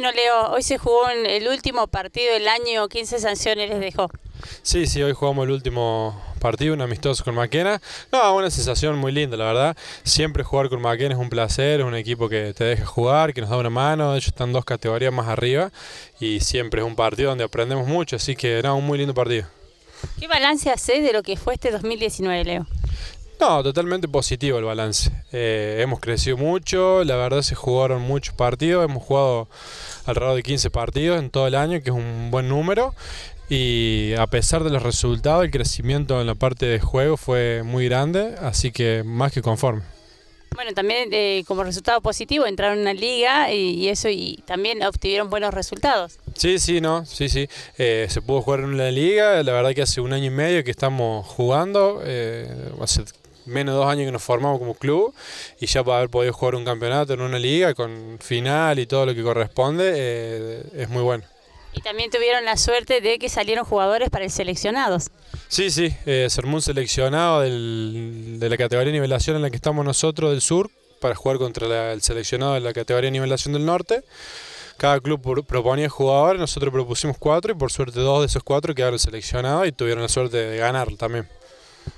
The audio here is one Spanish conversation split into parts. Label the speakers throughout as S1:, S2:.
S1: Bueno, Leo, hoy se jugó el último partido del año, 15 sanciones les dejó.
S2: Sí, sí, hoy jugamos el último partido, un amistoso con Maquena. No, una sensación muy linda, la verdad. Siempre jugar con Maquena es un placer, es un equipo que te deja jugar, que nos da una mano. De hecho, están dos categorías más arriba y siempre es un partido donde aprendemos mucho. Así que, no, un muy lindo partido.
S1: ¿Qué balance haces de lo que fue este 2019, Leo?
S2: No, totalmente positivo el balance. Eh, hemos crecido mucho, la verdad se jugaron muchos partidos, hemos jugado alrededor de 15 partidos en todo el año, que es un buen número. Y a pesar de los resultados, el crecimiento en la parte de juego fue muy grande, así que más que conforme.
S1: Bueno, también eh, como resultado positivo entraron en la liga y, eso y también obtuvieron buenos resultados.
S2: Sí, sí, no, sí, sí. Eh, se pudo jugar en la liga, la verdad que hace un año y medio que estamos jugando, hace menos de dos años que nos formamos como club y ya para haber podido jugar un campeonato en una liga con final y todo lo que corresponde eh, es muy bueno.
S1: Y también tuvieron la suerte de que salieron jugadores para el seleccionados.
S2: Sí, sí, eh, se un seleccionado de la categoría de nivelación en la que estamos nosotros del sur para jugar contra el seleccionado de la categoría de nivelación del norte. Cada club proponía jugadores, nosotros propusimos cuatro y por suerte dos de esos cuatro quedaron seleccionados y tuvieron la suerte de ganar también.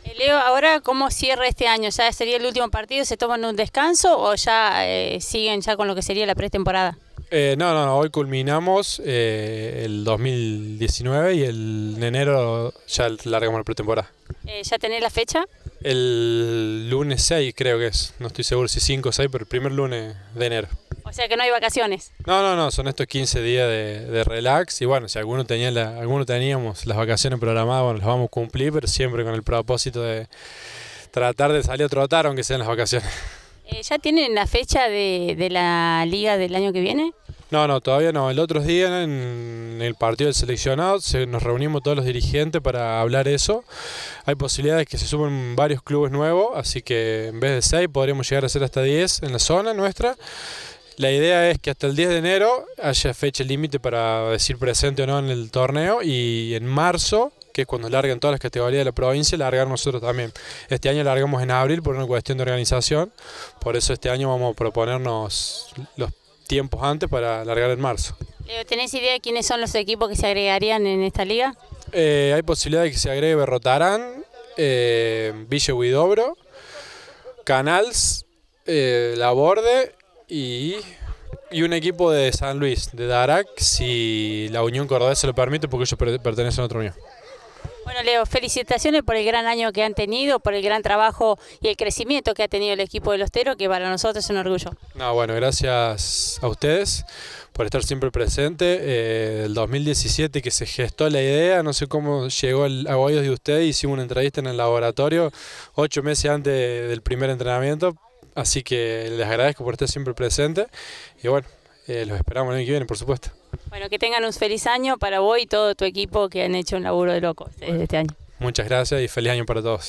S1: Eh, Leo, ahora cómo cierra este año, ya sería el último partido, se toman un descanso o ya eh, siguen ya con lo que sería la pretemporada.
S2: Eh, no, no, hoy culminamos el 2019 y el en enero ya largamos la pretemporada.
S1: ¿Ya tenés la fecha?
S2: El lunes 6 creo que es, no estoy seguro si 5 o 6, pero el primer lunes de enero.
S1: O sea que no hay vacaciones.
S2: No, no, no, son estos 15 días de, relax y bueno, si alguno tenía alguno teníamos las vacaciones programadas, bueno, las vamos a cumplir, pero siempre con el propósito de tratar de salir a trotar aunque sean las vacaciones.
S1: Eh, ¿Ya tienen la fecha de, de, la liga del año que viene?
S2: No, no, todavía no. El otro día en el partido del seleccionado nos reunimos todos los dirigentes para hablar eso. Hay posibilidades que se sumen varios clubes nuevos, así que en vez de 6 podríamos llegar a ser hasta 10 en la zona nuestra. La idea es que hasta el 10 de enero haya fecha límite para decir presente o no en el torneo y en marzo que es cuando larguen todas las categorías de la provincia, largar nosotros también. Este año largamos en abril por una cuestión de organización, por eso este año vamos a proponernos los tiempos antes para largar en marzo.
S1: Eh, ¿Tenés idea de quiénes son los equipos que se agregarían en esta liga?
S2: Eh, hay posibilidad de que se agregue Berrotarán, eh, Huidobro, Canals, eh, La Borde y, y un equipo de San Luis, de Darac, si la Unión se lo permite, porque ellos pertenecen a otra unión.
S1: Bueno, Leo, felicitaciones por el gran año que han tenido, por el gran trabajo y el crecimiento que ha tenido el equipo del Ostero, que para nosotros es un orgullo.
S2: No, bueno, gracias a ustedes por estar siempre presente. Eh, el 2017 que se gestó la idea, no sé cómo llegó el, a de ustedes, hicimos una entrevista en el laboratorio ocho meses antes del primer entrenamiento Así que les agradezco por estar siempre presente y bueno, eh, los esperamos el año que viene, por supuesto.
S1: Bueno, que tengan un feliz año para vos y todo tu equipo que han hecho un laburo de locos este año.
S2: Muchas gracias y feliz año para todos.